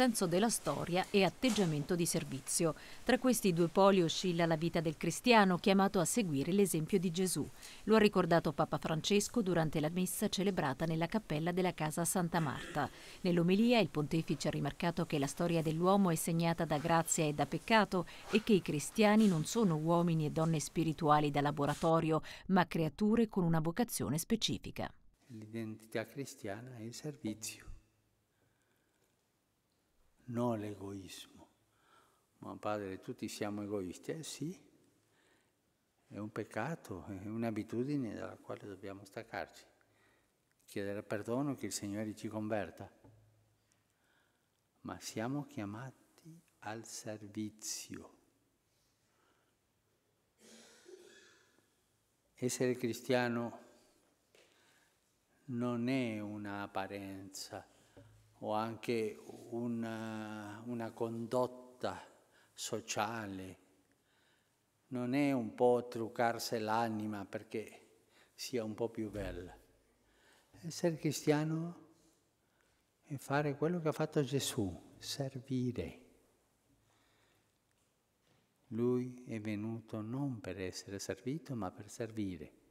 senso della storia e atteggiamento di servizio. Tra questi due poli oscilla la vita del cristiano chiamato a seguire l'esempio di Gesù. Lo ha ricordato Papa Francesco durante la messa celebrata nella cappella della casa Santa Marta. Nell'omelia il pontefice ha rimarcato che la storia dell'uomo è segnata da grazia e da peccato e che i cristiani non sono uomini e donne spirituali da laboratorio, ma creature con una vocazione specifica. L'identità cristiana è il servizio non l'egoismo. Ma padre, tutti siamo egoisti, eh sì, è un peccato, è un'abitudine dalla quale dobbiamo staccarci, chiedere perdono che il Signore ci converta. Ma siamo chiamati al servizio. Essere cristiano non è un'apparenza o anche una, eh, una condotta sociale. Non è un po' truccarsi l'anima perché sia un po' più bella. Essere cristiano è fare quello che ha fatto Gesù, servire. Lui è venuto non per essere servito, ma per servire.